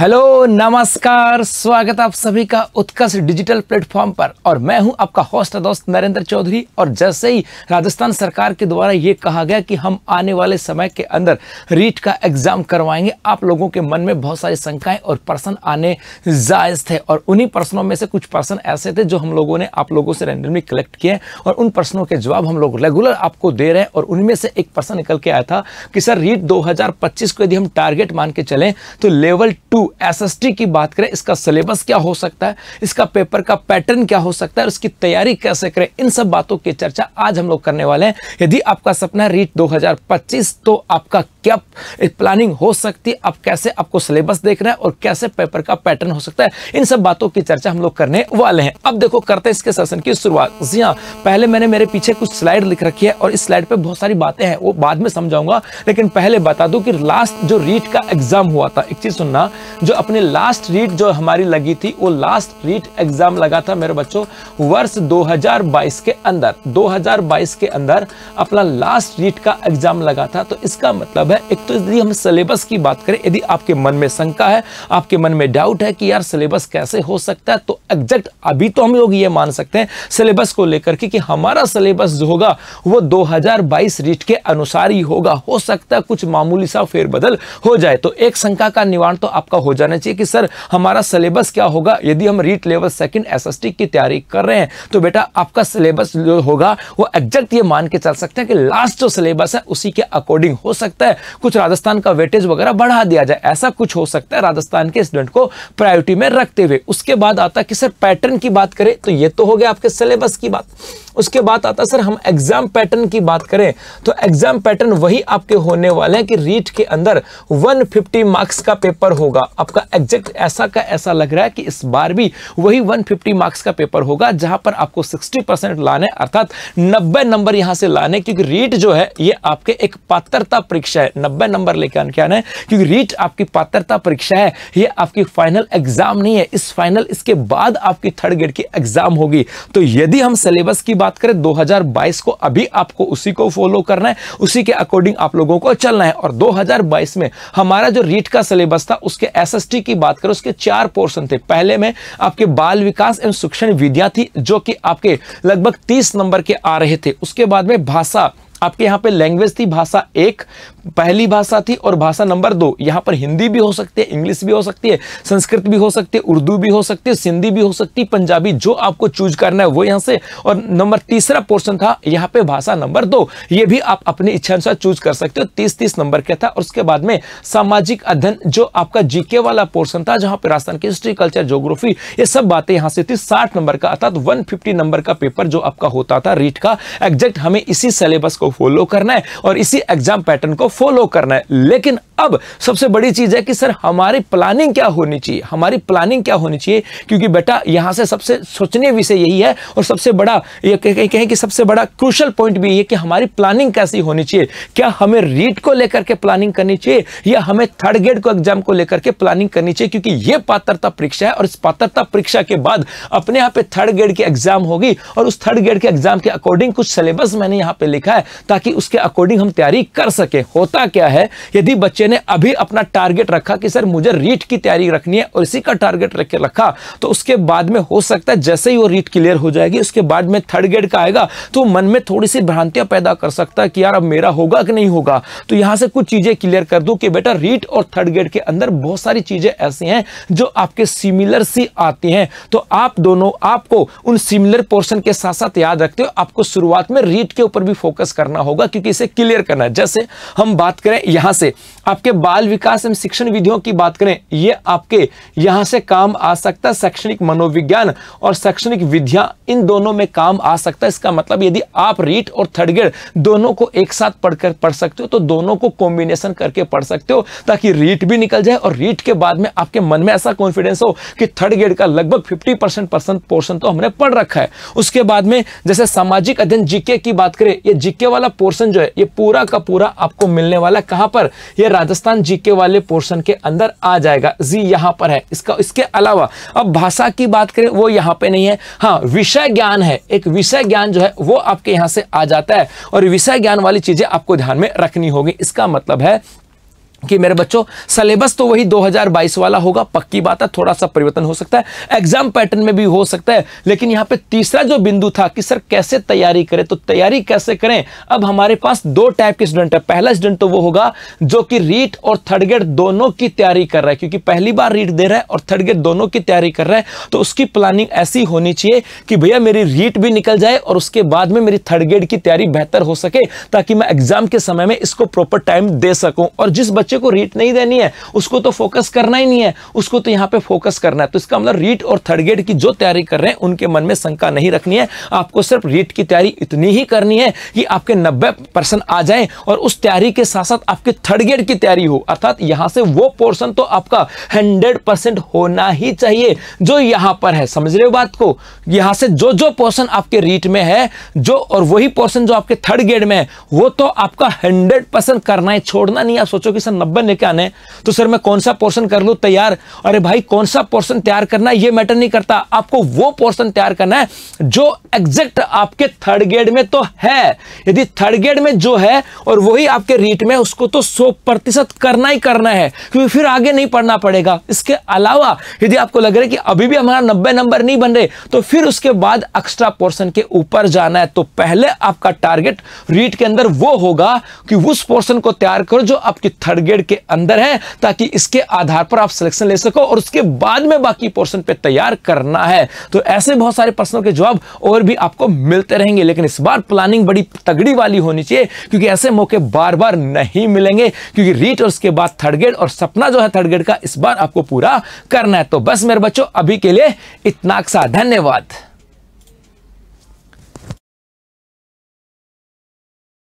hello नमस्कार स्वागत आप सभी का उत्कर्ष डिजिटल प्लेटफॉर्म पर और मैं हूं आपका होस्ट दोस्त नरेंद्र चौधरी और जैसे ही राजस्थान सरकार के द्वारा ये कहा गया कि हम आने वाले समय के अंदर रीट का एग्जाम करवाएंगे आप लोगों के मन में बहुत सारी शंकाएं और प्रश्न आने जायज़ थे और उन्हीं प्रश्नों में से कुछ प्रश्न ऐसे थे जो हम लोगों ने आप लोगों से रेंडमली कलेक्ट किए और उन प्रश्नों के जवाब हम लोग रेगुलर आपको दे रहे हैं और उनमें से एक प्रश्न निकल के आया था कि सर रीट दो को यदि हम टारगेट मान के चलें तो लेवल टू एसएसटी की बात करें इसका सिलेबस क्या हो सकता है इसका पेपर का पैटर्न क्या हो सकता है उसकी तैयारी कैसे करें इन सब बातों की चर्चा आज हम लोग करने वाले हैं यदि आपका सपना रीट 2025 तो आपका क्या प्लानिंग हो सकती है अब कैसे आपको सिलेबस देख रहे हैं और कैसे पेपर का पैटर्न हो सकता है इन सब बातों की चर्चा हम लोग करने वाले हैं अब देखो करते हैं इसके सेशन की शुरुआत जी हाँ पहले मैंने मेरे पीछे कुछ स्लाइड लिख रखी है और इस स्लाइड पे बहुत सारी बातें हैं वो बाद में समझाऊंगा लेकिन पहले बता दू की लास्ट जो रीट का एग्जाम हुआ था एक चीज सुनना जो अपने लास्ट रीट जो हमारी लगी थी वो लास्ट रीट एग्जाम लगा था मेरे बच्चों वर्ष दो के अंदर दो के अंदर अपना लास्ट रीट का एग्जाम लगा था तो इसका मतलब मतलब है एक तो यदि हम सिलेबस की बात करें यदि आपके मन में शंका है आपके मन में डाउट है कि यार सिलेबस कैसे हो सकता है तो एग्जैक्ट अभी तो हम लोग ये मान सकते हैं सिलेबस को लेकर के कि हमारा सिलेबस जो होगा वो 2022 रीट के अनुसार ही होगा हो सकता है कुछ मामूली सा फेरबदल हो जाए तो एक शंका का निवारण तो आपका हो जाना चाहिए कि सर हमारा सिलेबस क्या होगा यदि हम रीट लेवल सेकेंड एस की तैयारी कर रहे हैं तो बेटा आपका सिलेबस जो होगा वो एग्जैक्ट ये मान के चल सकते हैं कि लास्ट जो सिलेबस है उसी के अकॉर्डिंग हो सकता है कुछ राजस्थान का वेटेज वगैरह बढ़ा दिया जाए ऐसा कुछ हो सकता है राजस्थान के स्टूडेंट को प्रायोरिटी में रखते हुए उसके बाद आता कि सर पैटर्न की बात करें तो ये तो हो गया आपके सिलेबस की बात उसके बाद आता सर हम एग्जाम पैटर्न की बात करें तो एग्जाम पैटर्न वही आपके होने वाले हैं कि रीट के अंदर 150 मार्क्स का पेपर होगा आपका एग्जैक्ट ऐसा का ऐसा लग रहा है कि इस बार भी वही 150 मार्क्स का पेपर होगा जहां पर आपको 60 परसेंट लाने अर्थात 90 नंबर यहां से लाने क्योंकि रीट जो है ये आपके एक पात्रता परीक्षा है नब्बे नंबर लेकर आने क्या क्योंकि रीट आपकी पात्रता परीक्षा है ये आपकी फाइनल एग्जाम नहीं है इस फाइनल इसके बाद आपकी थर्ड ग्रेड की एग्जाम होगी तो यदि हम सिलेबस की बात बात करें 2022 को अभी आपको उसी को फॉलो करना है उसी के अकॉर्डिंग आप लोगों को चलना है और 2022 में हमारा जो रीट का सिलेबस था उसके एसएसटी की बात करें उसके चार पोर्शन थे पहले में आपके बाल विकास एवं शिक्षण विद्या थी जो कि आपके लगभग तीस नंबर के आ रहे थे उसके बाद में भाषा आपके यहाँ पे लैंग्वेज थी भाषा एक पहली भाषा थी और भाषा नंबर दो यहाँ पर हिंदी भी हो सकती है इंग्लिश भी हो सकती है संस्कृत भी हो सकती है उर्दू भी हो सकती है सिंधी भी हो सकती है पंजाबी जो आपको चूज करना है वो यहाँ से और नंबर तीसरा पोर्शन था यहाँ पे भाषा नंबर दो ये भी आप अपनी इच्छा अनुसार चूज कर सकते हो तीस तीस नंबर का था और उसके बाद में सामाजिक अध्ययन जो आपका जीके वाला पोर्सन था जहाँ पे राजस्थान की हिस्ट्री कल्चर जोग्राफी ये सब बातें यहाँ से थी साठ नंबर का अर्थात वन नंबर का पेपर जो आपका होता था रीट का एग्जैक्ट हमें इसी सिलेबस को फॉलो करना है और इसी एग्जाम पैटर्न को फॉलो करना है लेकिन अब सबसे बड़ी चीज़ है कि सर हमारी प्लानिंग क्या होनी चाहिए हमारी प्लानिंग क्या होनी चाहिए क्योंकि बेटा यहां से सबसे सोचने विषय यही है और सबसे बड़ा ये कहें कि सबसे बड़ा क्रूशल पॉइंट भी ये कि हमारी प्लानिंग कैसी होनी चाहिए क्या हमें रीट को लेकर के प्लानिंग करनी चाहिए या हमें थर्ड ग्रेड को एग्जाम को लेकर के प्लानिंग करनी चाहिए क्योंकि ये पात्रता परीक्षा है और इस पात्रता परीक्षा के बाद अपने यहां पर थर्ड ग्रेड की एग्जाम होगी और उस थर्ड ग्रेड के एग्जाम के अकॉर्डिंग कुछ सिलेबस मैंने यहां पर लिखा है ताकि उसके अकॉर्डिंग हम तैयारी कर सके होता क्या है यदि बच्चे ने अभी अपना टारगेट रखा कि सर मुझे रीट की तैयारी रखनी है और इसी का टारगेट रख रखा तो उसके बाद में हो सकता है जैसे ही वो रीट क्लियर हो जाएगी उसके बाद में थर्ड ग्रेड का आएगा तो मन में थोड़ी सी भ्रांतियां पैदा कर सकता है कि यार अब मेरा होगा कि नहीं होगा तो यहां से कुछ चीज़ें क्लियर कर दू कि बेटा रीट और थर्ड ग्रेड के अंदर बहुत सारी चीज़ें ऐसी हैं जो आपके सिमिलर सी आती हैं तो आप दोनों आपको उन सिमिलर पोर्शन के साथ साथ याद रखते हो आपको शुरुआत में रीट के ऊपर भी फोकस करना होगा क्योंकि इसे क्लियर करना है जैसे हम बात करें यहां से आपके बाल विकास एवं शिक्षण विधियों की बात करें ये आपके यहां से काम आ सकता है शैक्षणिक मनोविज्ञान और शैक्षणिक विधियां इन दोनों में काम आ सकता है इसका मतलब यदि आप रीट और थर्ड ग्रेड दोनों को एक साथ पढ़कर पढ़ सकते हो तो दोनों को कॉम्बिनेशन करके पढ़ सकते हो ताकि रीट भी निकल जाए और रीट के बाद में आपके मन में ऐसा कॉन्फिडेंस हो कि थर्ड ग्रेड का लगभग फिफ्टी परसेंट पोर्सन तो हमने पढ़ रखा है उसके बाद में जैसे सामाजिक अध्ययन जीके की बात करें ये जीके वाला पोर्सन जो है ये पूरा का पूरा आपको मिलने वाला कहां पर यह राजस्थान जीके वाले पोर्शन के अंदर आ जाएगा जी यहां पर है इसका इसके अलावा अब भाषा की बात करें वो यहां पे नहीं है हाँ विषय ज्ञान है एक विषय ज्ञान जो है वो आपके यहां से आ जाता है और विषय ज्ञान वाली चीजें आपको ध्यान में रखनी होगी इसका मतलब है कि मेरे बच्चों सिलेबस तो वही 2022 वाला होगा पक्की बात है थोड़ा सा परिवर्तन हो सकता है एग्जाम पैटर्न में भी हो सकता है लेकिन यहाँ पे तीसरा जो बिंदु था कि सर कैसे तैयारी करें तो तैयारी कैसे करें अब हमारे पास दो टाइप के स्टूडेंट है पहला स्टूडेंट तो वो होगा जो कि रीट और थर्ड ग्रेड दोनों की तैयारी कर रहा है क्योंकि पहली बार रीट दे रहा है और थर्ड ग्रेड दोनों की तैयारी कर रहा है तो उसकी प्लानिंग ऐसी होनी चाहिए कि भैया मेरी रीट भी निकल जाए और उसके बाद में मेरी थर्ड ग्रेड की तैयारी बेहतर हो सके ताकि मैं एग्जाम के समय में इसको प्रॉपर टाइम दे सकूं और जिस बच्चे बच्चे को रीट नहीं देनी है उसको तो फोकस करना ही नहीं है उसको तो यहां पे फोकस करना है तो इसका मतलब रीट और थर्ड ग्रेड की जो तैयारी कर रहे हैं उनके मन में शंका नहीं रखनी है आपको सिर्फ रीट की तैयारी इतनी ही करनी है कि आपके नब्बे परसेंट आ जाए और उस तैयारी के साथ साथ आपके थर्ड ग्रेड की तैयारी हो अर्थात यहां से वो पोर्सन तो आपका हंड्रेड परसेंट होना ही चाहिए जो यहां पर है समझ रहे हो बात को यहां से जो जो पोर्सन आपके रीट में है जो और वही पोर्सन जो आपके थर्ड ग्रेड में है वो तो आपका हंड्रेड परसेंट करना है छोड़ना नहीं आप सोचो कि सर नब्बे लेके आने तो सर मैं कौन सा पोर्सन कर लूँ तैयार अरे भाई कौन सा पोर्सन तैयार करना है ये मैटर नहीं करता आपको वो पोर्सन तैयार करना है जो एग्जैक्ट आपके थर्ड ग्रेड में तो है यदि थर्ड ग्रेड में जो है और वही आपके रीट में उसको तो सौ प्रतिशत करना ही करना है क्योंकि फिर आगे नहीं पढ़ना पड़ेगा इसके अलावा यदि आपको लग रहा है कि अभी भी हमारा नब्बे नंबर नहीं बन रहे तो फिर उसके बाद एक्स्ट्रा पोर्सन के ऊपर जाना है तो पहले आपका टारगेट रीट के अंदर वो होगा कि उस पोर्सन को तैयार करो जो आपकी थर्ड ब्रिगेड के अंदर है ताकि इसके आधार पर आप सिलेक्शन ले सको और उसके बाद में बाकी पोर्सन पे तैयार करना है तो ऐसे बहुत सारे प्रश्नों के जवाब और भी आपको मिलते रहेंगे लेकिन इस बार प्लानिंग बड़ी तगड़ी वाली होनी चाहिए क्योंकि ऐसे मौके बार बार नहीं मिलेंगे क्योंकि रीट और उसके बाद थर्ड ग्रेड और सपना जो है थर्ड ग्रेड का इस बार आपको पूरा करना है तो बस मेरे बच्चों अभी के लिए इतना धन्यवाद